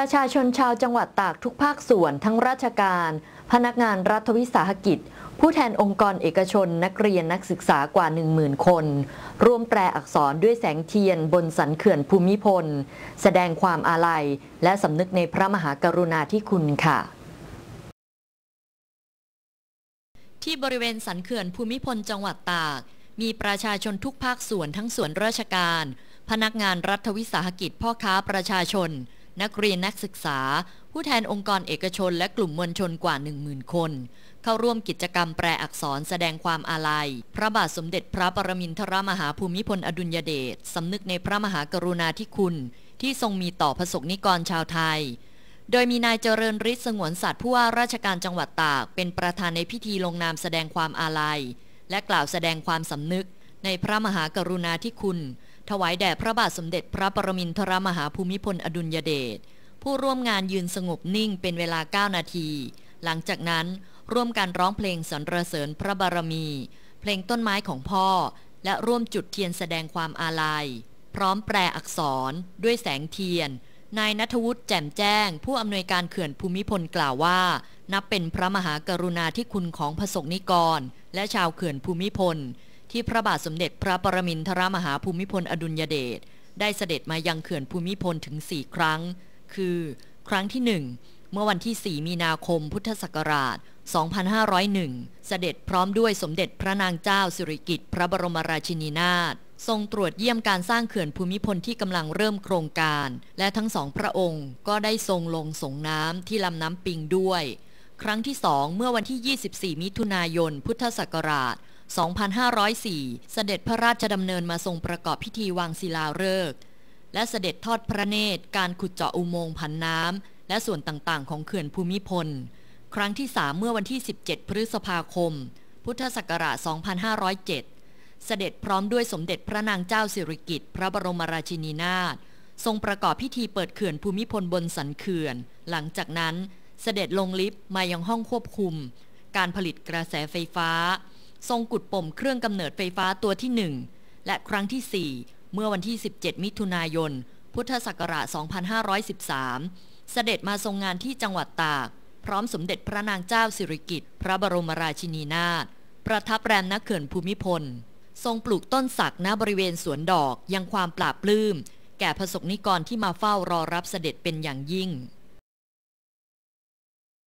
ประชาชนชาวจังหวัดตากทุกภาคส่วนทั้งราชการ พนักงานรัฐวิสาหกิจ ผู้แทนองค์กรเอกชน นักเรียน นักศึกษากว่า 10,000คน ร่วมแปลอักษรด้วยแสงเทียนบนสันเขื่อนภูมิพล แสดงความอาลัย และสำนึกในพระมหากรุณาธิคุณค่ะ ที่บริเวณสันเขื่อนภูมิพลจังหวัดตาก มีประชาชนทุกภาคส่วนทั้งส่วนราชการ พนักงานรัฐวิสาหกิจ พ่อค้าประชาชนนักเรียนนักศึกษา ผู้แทนองค์กรเอกชนและกลุ่มมวลชนกว่า10,000คน เข้าร่วมกิจกรรมแปลอักษรแสดงความอาลัย พระบาทสมเด็จพระปรมินทรมหาภูมิพลอดุลยเดชสำนึกในพระมหากรุณาธิคุณ ที่ทรงมีต่อพระสงนิกรชาวไทย โดยมีนายเจริญฤทธิ์สงวนสัตว์ผู้ว่าราชการจังหวัดตากเป็นประธานในพิธีลงนามแสดงความอาลัยและกล่าวแสดงความสำนึกในพระมหากรุณาธิคุณถวายแด่พระบาทสมเด็จพระปรมินทรมหาภูมิพลอดุลยเดช ผู้ร่วมงานยืนสงบนิ่งเป็นเวลา 9 นาที หลังจากนั้นร่วมกันร้องเพลงสรรเสริญพระบารมี เพลงต้นไม้ของพ่อ และร่วมจุดเทียนแสดงความอาลัย พร้อมแปลอักษรด้วยแสงเทียน นายนัทวุฒิแจ่มแจ้ง ผู้อำนวยการเขื่อนภูมิพลกล่าวว่า นับเป็นพระมหากรุณาธิคุณของพระสงนิกรและชาวเขื่อนภูมิพลที่พระบาทสมเด็จพระปรมินทรมหาภูมิพลอดุลยเดชได้เสด็จมายังเขื่อนภูมิพลถึง 4 ครั้ง คือ ครั้งที่ 1 เมื่อวันที่4มีนาคมพุทธศักราช 2501เสด็จพร้อมด้วยสมเด็จพระนางเจ้าสิริกิติ์พระบรมราชินีนาถทรงตรวจเยี่ยมการสร้างเขื่อนภูมิพลที่กำลังเริ่มโครงการ และทั้งสองพระองค์ก็ได้ทรงลงสงน้ำที่ลำน้ำปิงด้วย ครั้งที่สองเมื่อวันที่ 24 มิถุนายนพุทธศักราช2504 เสด็จพระราชดำเนินมาทรงประกอบพิธีวางศิลาฤกษ์และเสด็จทอดพระเนตร การขุดเจาะอุโมงค์ผันน้ำและส่วนต่าง ๆ ของเขื่อนภูมิพล ครั้งที่ 3 เมื่อวันที่ 17 พฤษภาคม พุทธศักราช 2507 เสด็จพร้อมด้วยสมเด็จพระนางเจ้าสิริกิติ์พระบรมราชินีนาถทรงประกอบพิธีเปิดเขื่อนภูมิพลบนสันเขื่อนหลังจากนั้น เสด็จลงลิฟต์มายังห้องควบคุม การผลิตกระแสไฟฟ้าทรงกุดปมเครื่องกำเนิดไฟฟ้าตัวที่ 1 และครั้งที่ 4 เมื่อวันที่ 17 มิถุนายน พุทธศักราช 2513 เสด็จมาทรงงานที่จังหวัดตาก พร้อมสมเด็จพระนางเจ้าสิริกิติ์พระบรมราชินีนาถประทับแรมนักเขื่อนภูมิพล ทรงปลูกต้นสักณบริเวณสวนดอกยังความปราบปลื้มแก่พระสกนิกรที่มาเฝ้ารอรับเสด็จเป็นอย่างยิ่ง